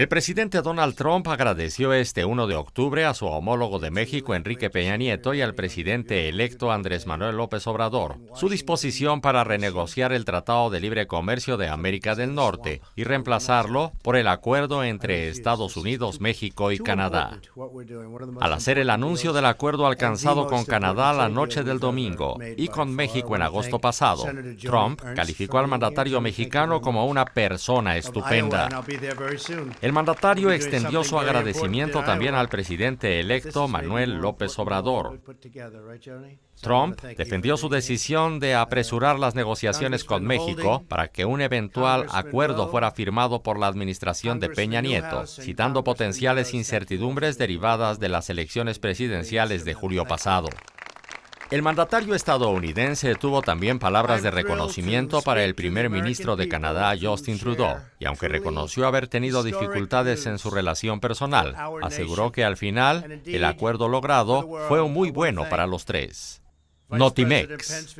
El presidente Donald Trump agradeció este 1 de octubre a su homólogo de México, Enrique Peña Nieto, y al presidente electo Andrés Manuel López Obrador su disposición para renegociar el Tratado de Libre Comercio de América del Norte y reemplazarlo por el acuerdo entre Estados Unidos, México y Canadá. Al hacer el anuncio del acuerdo alcanzado con Canadá la noche del domingo y con México en agosto pasado, Trump calificó al mandatario mexicano como una persona estupenda. El mandatario extendió su agradecimiento también al presidente electo Manuel López Obrador. Trump defendió su decisión de uh, apresurar las negociaciones con México para que un eventual acuerdo fuera firmado por la administración de Peña Nieto, citando potenciales incertidumbres derivadas de las elecciones presidenciales de julio pasado. El mandatario estadounidense tuvo también palabras de reconocimiento para el primer ministro de Canadá, Justin Trudeau, y aunque reconoció haber tenido dificultades en su relación personal, aseguró que al final el acuerdo logrado fue muy bueno para los tres. Notimex.